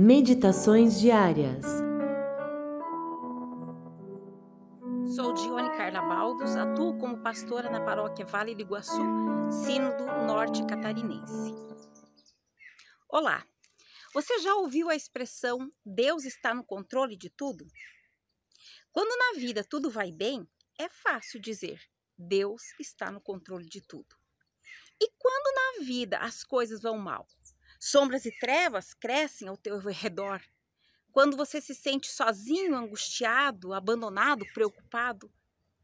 Meditações diárias. Sou Dione Carla Baldos, atuo como pastora na paróquia Vale do Iguaçu, Sínodo Norte Catarinense. Olá! Você já ouviu a expressão Deus está no controle de tudo? Quando na vida tudo vai bem, é fácil dizer Deus está no controle de tudo. E quando na vida as coisas vão mal, Sombras e trevas crescem ao teu redor. Quando você se sente sozinho, angustiado, abandonado, preocupado,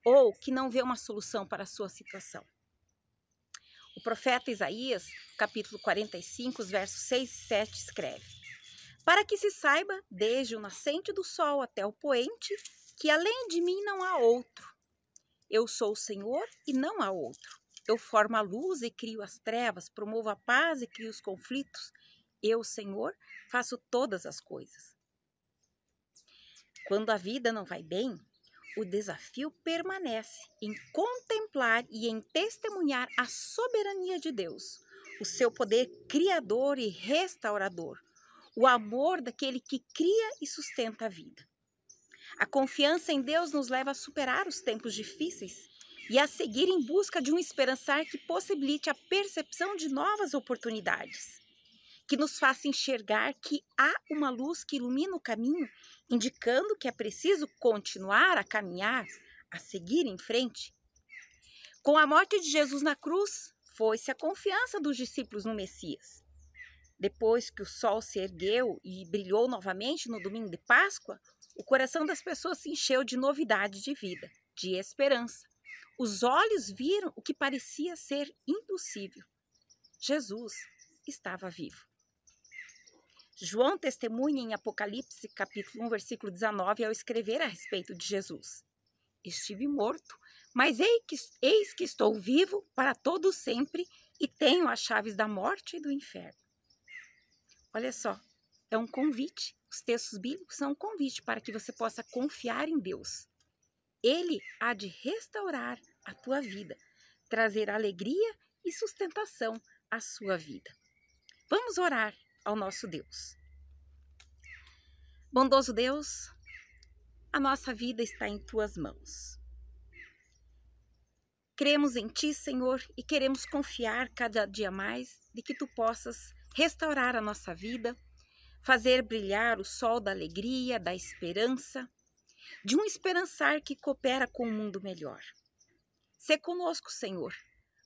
ou que não vê uma solução para a sua situação. O profeta Isaías, capítulo 45, versos 6 e 7, escreve: Para que se saiba, desde o nascente do sol até o poente, que além de mim não há outro. Eu sou o Senhor e não há outro. Eu formo a luz e crio as trevas, promovo a paz e crio os conflitos. Eu, Senhor, faço todas as coisas. Quando a vida não vai bem, o desafio permanece em contemplar e em testemunhar a soberania de Deus, o seu poder criador e restaurador, o amor daquele que cria e sustenta a vida. A confiança em Deus nos leva a superar os tempos difíceis e a seguir em busca de um esperançar que possibilite a percepção de novas oportunidades, que nos faça enxergar que há uma luz que ilumina o caminho, indicando que é preciso continuar a caminhar, a seguir em frente. Com a morte de Jesus na cruz, foi-se a confiança dos discípulos no Messias. Depois que o sol se ergueu e brilhou novamente no domingo de Páscoa, o coração das pessoas se encheu de novidade de vida, de esperança. Os olhos viram o que parecia ser impossível. Jesus estava vivo. João testemunha em Apocalipse, capítulo 1, versículo 19, ao escrever a respeito de Jesus: Estive morto, mas eis que estou vivo para todo sempre e tenho as chaves da morte e do inferno. Olha só, é um convite. Os textos bíblicos são um convite para que você possa confiar em Deus, ele há de restaurar a tua vida, trazer alegria e sustentação à sua vida. Vamos orar ao nosso Deus. Bondoso Deus, a nossa vida está em tuas mãos. Cremos em Ti, Senhor, e queremos confiar cada dia mais de que Tu possas restaurar a nossa vida, fazer brilhar o sol da alegria, da esperança, de um esperançar que coopera com um mundo melhor. Se conosco, Senhor,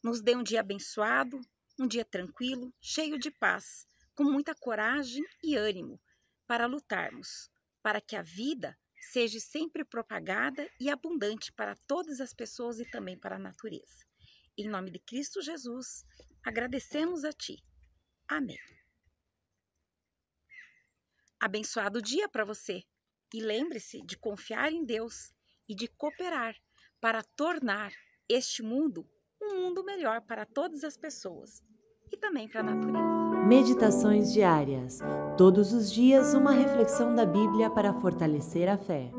nos dê um dia abençoado, um dia tranquilo, cheio de paz, com muita coragem e ânimo para lutarmos, para que a vida seja sempre propagada e abundante para todas as pessoas e também para a natureza. Em nome de Cristo Jesus, agradecemos a Ti. Amém. Abençoado dia para você! E lembre-se de confiar em Deus e de cooperar para tornar este mundo um mundo melhor para todas as pessoas e também para a natureza. Meditações diárias. Todos os dias, uma reflexão da Bíblia para fortalecer a fé.